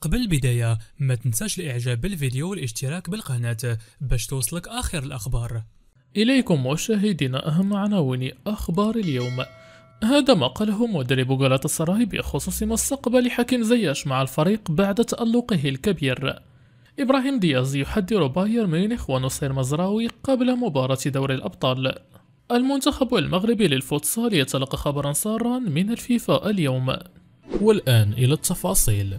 قبل البداية ما تنساش الاعجاب بالفيديو والاشتراك بالقناة باش توصلك اخر الاخبار اليكم مشاهدينا اهم عناوين اخبار اليوم هذا ما قاله مدرب السراي بخصوص مستقبل حكيم زياش مع الفريق بعد تألقه الكبير إبراهيم دياز يحذر باير ميونخ ونصير مزراوي قبل مباراة دوري الأبطال المنتخب المغربي للفوتسال يتلقى خبرا سارا من الفيفا اليوم والآن إلى التفاصيل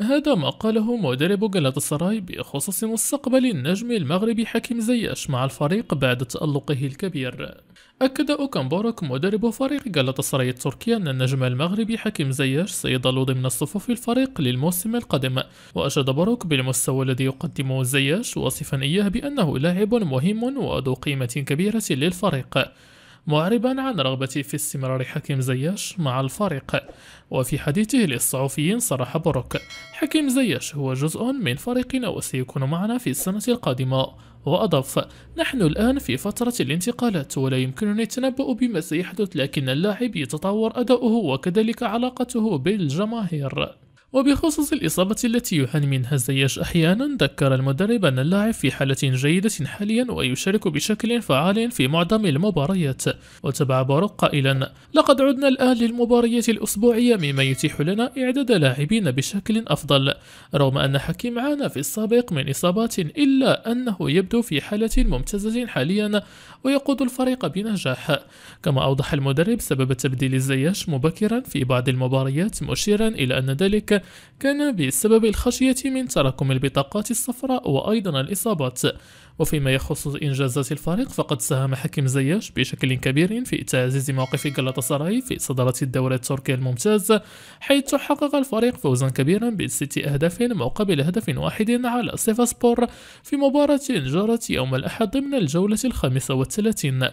هذا ما قاله مدرب جلاتسراي بخصوص مستقبل النجم المغربي حكيم زياش مع الفريق بعد تألقه الكبير أكد أوكامبورك مدرب فريق جلاتسراي التركي أن النجم المغربي حكيم زياش سيظل ضمن صفوف الفريق للموسم القادم وأشاد بروك بالمستوى الذي يقدمه زياش واصفا إياه بأنه لاعب مهم وذو قيمة كبيرة للفريق معربا عن رغبته في استمرار حكيم زياش مع الفريق وفي حديثه للصحفيين صرح بروك حكيم زياش هو جزء من فريقنا وسيكون معنا في السنة القادمة وأضاف نحن الآن في فترة الانتقالات ولا يمكنني التنبؤ بما سيحدث لكن اللاعب يتطور أداؤه وكذلك علاقته بالجماهير وبخصوص الإصابة التي يعاني منها زياش أحيانا ذكر المدرب أن اللاعب في حالة جيدة حاليا ويشارك بشكل فعال في معظم المباريات وتبع باروك قائلا لقد عدنا الآن للمباريات الأسبوعية مما يتيح لنا إعداد لاعبين بشكل أفضل رغم أن حكيم عانى في السابق من إصابات إلا أنه يبدو في حالة ممتازة حاليا ويقود الفريق بنجاح كما أوضح المدرب سبب تبديل الزياش مبكرا في بعض المباريات مشيرا إلى أن ذلك كان بسبب الخشية من تراكم البطاقات الصفراء وأيضا الإصابات وفيما يخص إنجازات الفريق فقد ساهم حكيم زياش بشكل كبير في تعزيز موقف سراي في صدارة الدوري التركي الممتاز حيث حقق الفريق فوزا كبيرا بست أهداف مقابل هدف واحد على سيفاسبور في مباراة جرت يوم الأحد ضمن الجولة الخامسة والثلاثين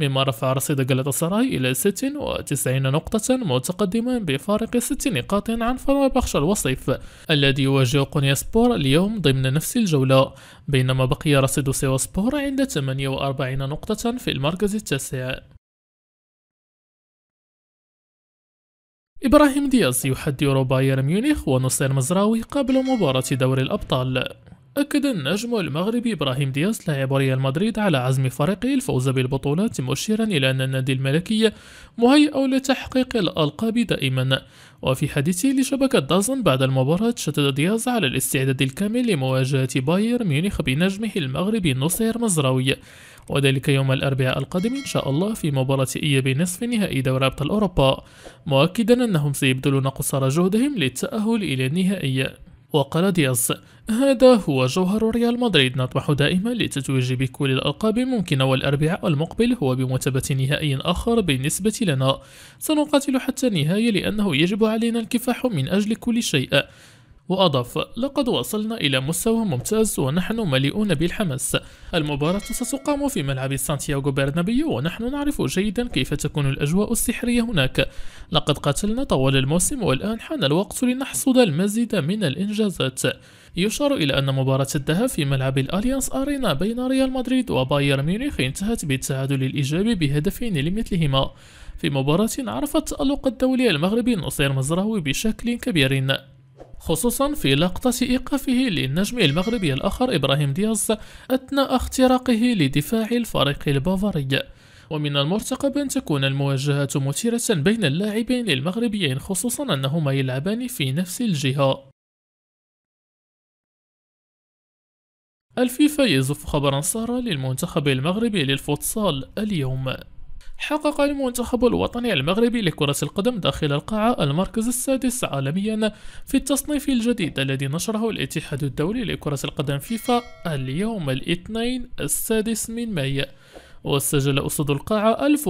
مما رفع رصيد غالاتاسراي إلى 96 نقطة متقدما بفارق 6 نقاط عن فنربخش الوصيف الذي يواجه قنياسبور اليوم ضمن نفس الجولة بينما بقي رصيد سيواسبور عند 48 نقطة في المركز التاسع إبراهيم دياز يحدي بايرن ميونخ ونصير مزراوي قبل مباراة دوري الأبطال أكد النجم المغربي إبراهيم دياس لاعب ريال مدريد على عزم فريقه الفوز بالبطولات مشيرا إلى أن النادي الملكي مهيئ لتحقيق الألقاب دائما وفي حديثه لشبكة دازن بعد المباراة شدد دياز على الاستعداد الكامل لمواجهة باير ميونخ بنجمه المغربي نصير مزراوي وذلك يوم الأربعاء القادم إن شاء الله في مباراة إياب نصف نهائي دوري أبطال أوروبا مؤكدا أنهم سيبذلون قصارى جهدهم للتأهل إلى النهائي وقال دياز هذا هو جوهر ريال مدريد نطمح دائما للتتويج بكل الألقاب الممكنة والأربعاء المقبل هو بمثابة نهائي آخر بالنسبة لنا سنقاتل حتى النهاية لأنه يجب علينا الكفاح من أجل كل شيء وأضاف لقد وصلنا إلى مستوى ممتاز ونحن مليئون بالحماس المباراة ستقام في ملعب سانتياغو برنابيو ونحن نعرف جيدا كيف تكون الأجواء السحرية هناك لقد قاتلنا طوال الموسم والآن حان الوقت لنحصد المزيد من الإنجازات يشار إلى أن مباراة الذهاب في ملعب الأليانس أرينا بين ريال مدريد وبايرن ميونخ انتهت بالتعادل الإيجابي بهدفين لمثلهما في مباراة عرفت تألق الدولي المغربي نصير مزراوي بشكل كبير خصوصا في لقطة إيقافه للنجم المغربي الآخر إبراهيم دياز أثناء اختراقه لدفاع الفريق البافاري ومن المرتقب أن تكون المواجهة مثيرة بين اللاعبين المغربيين خصوصا أنهما يلعبان في نفس الجهة الفيفا يزف خبرا سارا للمنتخب المغربي للفوتسال اليوم حقق المنتخب الوطني المغربي لكرة القدم داخل القاعة المركز السادس عالميا في التصنيف الجديد الذي نشره الاتحاد الدولي لكرة القدم فيفا اليوم الاثنين السادس من مايو وسجل أسود القاعة 1430.55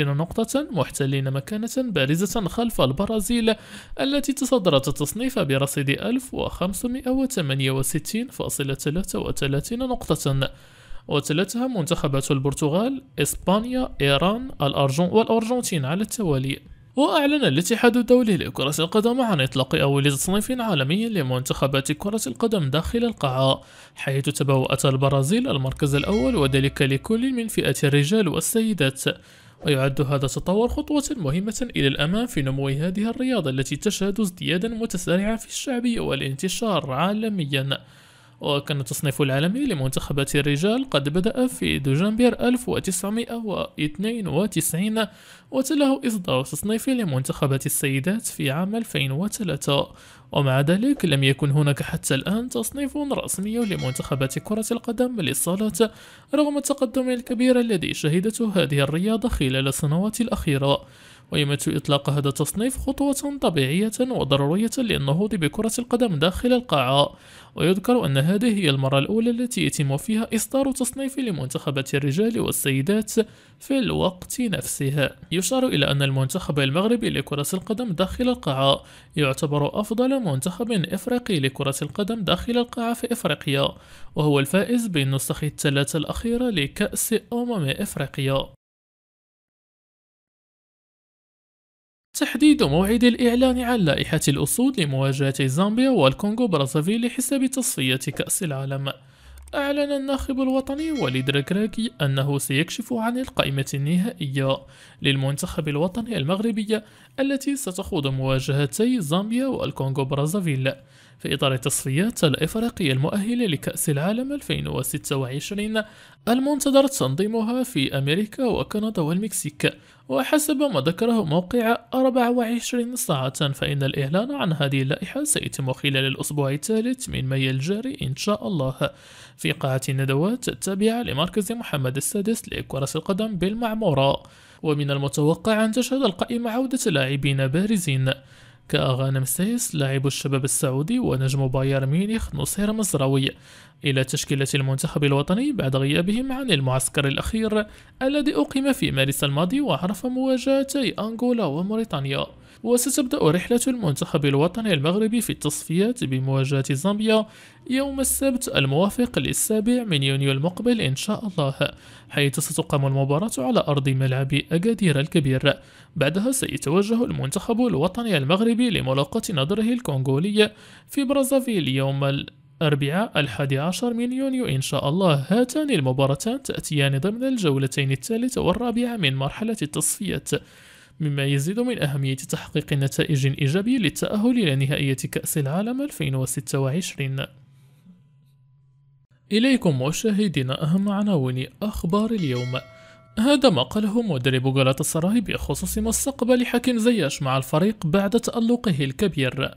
نقطة محتلين مكانة بارزة خلف البرازيل التي تصدرت التصنيف برصيد 1568.33 نقطة وتلتها منتخبات البرتغال إسبانيا إيران الأرجون والأرجنتين على التوالي وأعلن الاتحاد الدولي لكرة القدم عن إطلاق أول تصنيف عالمي لمنتخبات كرة القدم داخل القاعة حيث تبوأت البرازيل المركز الأول وذلك لكل من فئة الرجال والسيدات ويعد هذا التطور خطوة مهمة إلى الأمام في نمو هذه الرياضة التي تشهد ازديادا متسارعا في الشعبية والانتشار عالميا وكان التصنيف العالمي لمنتخبات الرجال قد بدأ في دجنبر 1992 وتله إصدار تصنيف لمنتخبات السيدات في عام 2003 ومع ذلك لم يكن هناك حتى الآن تصنيف رسمي لمنتخبات كرة القدم للصالة رغم التقدم الكبير الذي شهدته هذه الرياضة خلال السنوات الأخيرة ويمثل إطلاق هذا التصنيف خطوة طبيعية وضرورية للنهوض بكرة القدم داخل القاعة ويذكر أن هذه هي المرة الأولى التي يتم فيها إصدار تصنيف لمنتخبات الرجال والسيدات في الوقت نفسه يشار إلى أن المنتخب المغربي لكرة القدم داخل القاعة يعتبر أفضل منتخب إفريقي لكرة القدم داخل القاعة في إفريقيا وهو الفائز بالنسخ الثلاثة الأخيرة لكأس أمم إفريقيا تحديد موعد الإعلان عن لائحة الأسود لمواجهة زامبيا والكونغو برازافيل لحساب تصفية كأس العالم أعلن الناخب الوطني وليد ركراكي أنه سيكشف عن القائمة النهائية للمنتخب الوطني المغربي التي ستخوض مواجهتي زامبيا والكونغو برازافيل في إطار التصفيات الإفريقية المؤهلة لكأس العالم 2026 المنتظر تنظيمها في أمريكا وكندا والمكسيك وحسب ما ذكره موقع 24 ساعة فإن الإعلان عن هذه اللائحة سيتم خلال الأسبوع الثالث من مايو الجاري إن شاء الله في قاعة الندوات التابعة لمركز محمد السادس لكرة القدم بالمعمورة ومن المتوقع أن تشهد القائمة عودة لاعبين بارزين كأغا نمسيس لاعب الشباب السعودي ونجم بايرن ميونخ نصير مزراوي إلى تشكيلة المنتخب الوطني بعد غيابهم عن المعسكر الأخير الذي أقيم في مارس الماضي وعرف مواجهتي أنغولا وموريتانيا وستبدأ رحلة المنتخب الوطني المغربي في التصفيات بمواجهة زامبيا يوم السبت الموافق للسابع من يونيو المقبل إن شاء الله حيث ستقام المباراة على أرض ملعب أكادير الكبير بعدها سيتوجه المنتخب الوطني المغربي لملاقاة نظره الكونغولي في برازافيل يوم الأربعاء الحادي عشر من يونيو إن شاء الله هاتان المباراتان تأتيان ضمن الجولتين الثالثة والرابعة من مرحلة التصفيات مما يزيد من أهمية تحقيق نتائج إيجابية للتأهل إلى نهائية كأس العالم 2026 إليكم مشاهدينا أهم عناوين أخبار اليوم هذا ما قاله مدرب سراي بخصوص مستقبل حكيم زياش مع الفريق بعد تألقه الكبير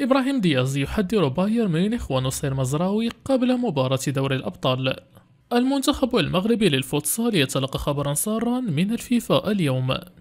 إبراهيم دياز يحذر بايرن ميونخ ونصير مزراوي قبل مباراة دوري الأبطال المنتخب المغربي للفوتسال يتلقى خبرا سارا من الفيفا اليوم